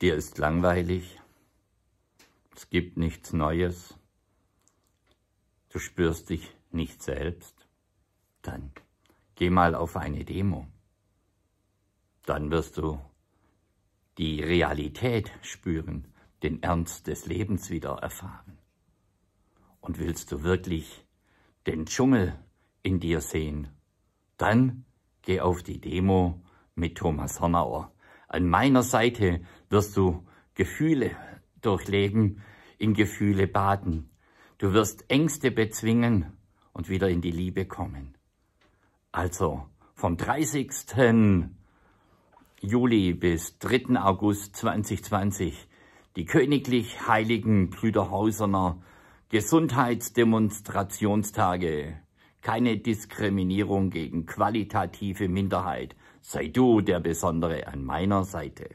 Dir ist langweilig. Es gibt nichts Neues. Du spürst dich nicht selbst. Dann geh mal auf eine Demo. Dann wirst du die Realität spüren, den Ernst des Lebens wieder erfahren. Und willst du wirklich den Dschungel in dir sehen, dann geh auf die Demo mit Thomas Hornauer. An meiner Seite wirst du Gefühle durchleben, in Gefühle baden. Du wirst Ängste bezwingen und wieder in die Liebe kommen. Also vom 30. Juli bis 3. August 2020 die königlich heiligen Plüderhausener Gesundheitsdemonstrationstage. Keine Diskriminierung gegen qualitative Minderheit. Sei du der Besondere an meiner Seite.